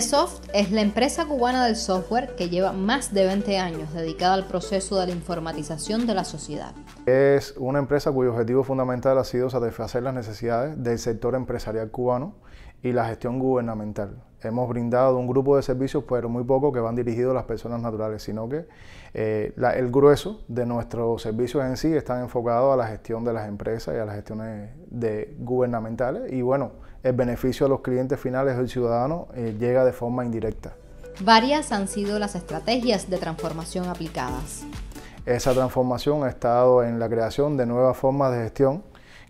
Soft es la empresa cubana del software que lleva más de 20 años dedicada al proceso de la informatización de la sociedad. Es una empresa cuyo objetivo fundamental ha sido satisfacer las necesidades del sector empresarial cubano y la gestión gubernamental. Hemos brindado un grupo de servicios, pero muy poco que van dirigidos a las personas naturales, sino que eh, el grueso de nuestros servicios en sí están enfocados a la gestión de las empresas y a las gestiones de, gubernamentales. Y bueno, el beneficio a los clientes finales del ciudadano eh, llega de forma indirecta. Varias han sido las estrategias de transformación aplicadas. Esa transformación ha estado en la creación de nuevas formas de gestión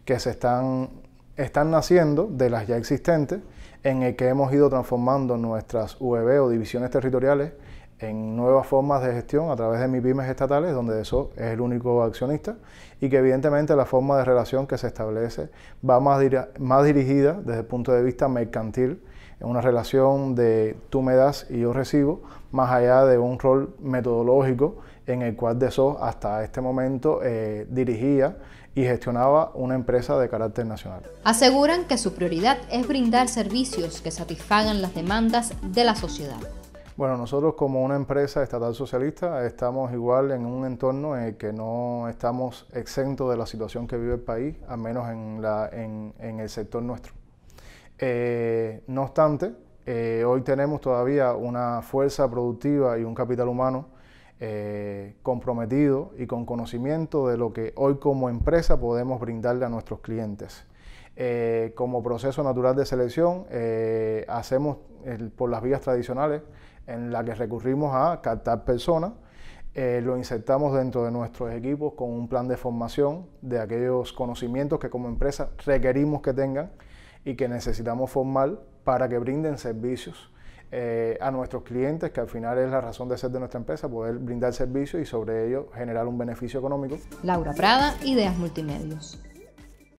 que se están están naciendo de las ya existentes, en el que hemos ido transformando nuestras UEB o divisiones territoriales en nuevas formas de gestión a través de MIPIMES estatales, donde eso es el único accionista, y que evidentemente la forma de relación que se establece va más, más dirigida desde el punto de vista mercantil en una relación de tú me das y yo recibo, más allá de un rol metodológico en el cual de hasta este momento eh, dirigía y gestionaba una empresa de carácter nacional. Aseguran que su prioridad es brindar servicios que satisfagan las demandas de la sociedad. Bueno, nosotros como una empresa estatal socialista estamos igual en un entorno en el que no estamos exentos de la situación que vive el país, al menos en, la, en, en el sector nuestro. Eh, no obstante, eh, hoy tenemos todavía una fuerza productiva y un capital humano eh, comprometido y con conocimiento de lo que hoy como empresa podemos brindarle a nuestros clientes. como proceso natural de selección hacemos por las vías tradicionales en las que recurrimos a captar personas, lo insertamos dentro de nuestros equipos con un plan de formación de aquellos conocimientos que como empresa requerimos que tengan y que necesitamos formar para que brinden servicios eh, a nuestros clientes, que al final es la razón de ser de nuestra empresa, poder brindar servicios y sobre ello generar un beneficio económico. Laura Prada, Ideas Multimedios.